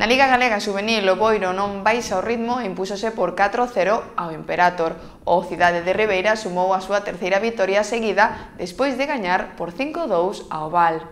Na Liga Galega Juvenil o Boiro non baixa o ritmo e impúxose por 4-0 ao Imperator. O Cidade de Ribeira sumou a súa terceira vitoria seguida despois de gañar por 5-2 ao Val.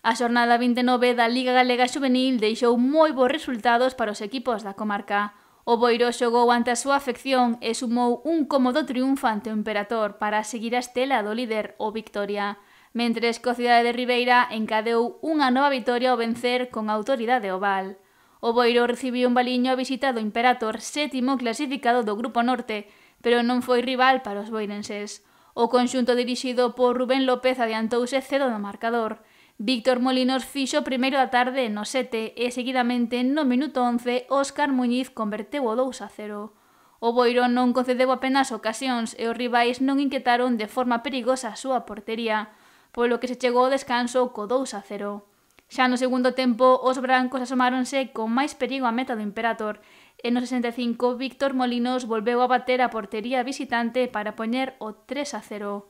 A xornada 29 da Liga Galega Juvenil deixou moi bons resultados para os equipos da comarca. O Boiro xogou ante a súa afección e sumou un cómodo triunfo ante o Imperator para seguir a estela do líder, o Victoria mentres que o Cidade de Ribeira encadeou unha nova vitoria ao vencer con autoridade oval. O Boiro recibiu un baliño a visita do Imperator sétimo clasificado do Grupo Norte, pero non foi rival para os boirenses. O conxunto dirixido por Rubén López adiantouse cedo no marcador. Víctor Molinos fixo primeiro da tarde no 7 e seguidamente no minuto 11 Óscar Muñiz converteu o 2 a 0. O Boiro non concedeu apenas ocasións e os rivais non inquietaron de forma perigosa a súa portería polo que se chegou ao descanso co 2 a 0. Xa no segundo tempo, os brancos asomáronse con máis perigo a meta do Imperator, e no 65 Víctor Molinos volveu a bater a portería visitante para poñer o 3 a 0.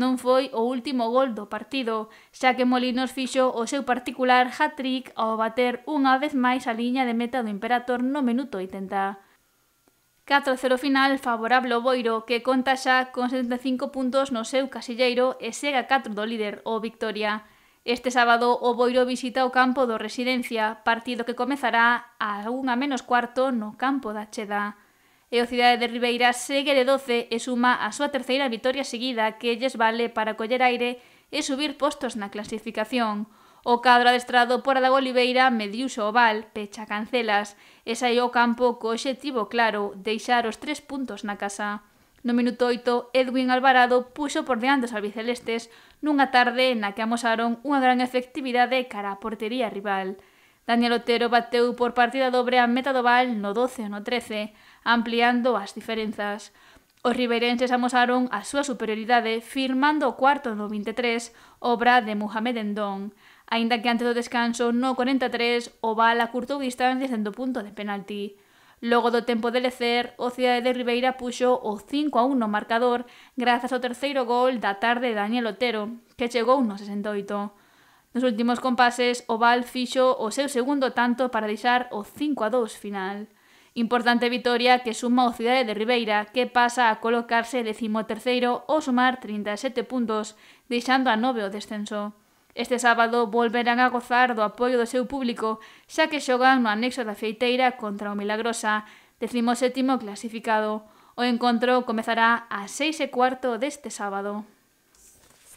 Non foi o último gol do partido, xa que Molinos fixo o seu particular hat-trick ao bater unha vez máis a liña de meta do Imperator no minuto 80. 4-0 final favorable ao Boiro, que conta xa con 75 puntos no seu casilleiro e segue a 4 do líder, o Victoria. Este sábado o Boiro visita o campo do Residencia, partido que comezará a unha menos cuarto no campo da Cheda. E o Cidade de Ribeira segue de 12 e suma a súa terceira vitoria seguida que lles vale para coller aire e subir postos na clasificación. O cadro adestrado por Adago Oliveira mediuse xo oval, pecha cancelas, e saiu ao campo co obxectivo claro, deixar os tres puntos na casa. No minuto 8, Edwin Alvarado puxo por diante os albicelestes nunha tarde na que amosaron unha gran efectividade cara á portería rival. Daniel Otero bateu por partida dobre a meta do Val no 12 ou no 13, ampliando as diferenzas. Os ribeirenses amosaron a súa superioridade firmando o cuarto no 23, obra de Mohamed Endón aínda que antes do descanso no 43 o Val acurtou distancias dentro punto de penalti. Logo do tempo de lecer, o Cidade de Ribeira puxo o 5 a 1 no marcador grazas ao terceiro gol da tarde de Daniel Otero, que chegou no 68. Nos últimos compases, o Val fixo o seu segundo tanto para deixar o 5 a 2 final. Importante vitoria que suma o Cidade de Ribeira, que pasa a colocarse terceiro ou sumar 37 puntos, deixando a nove o descenso. Este sábado volverán a gozar do apoio do seu público, xa que xogan no anexo da Feiteira contra o Milagrosa, 17º clasificado. O encontro comezará a seis e cuarto deste sábado.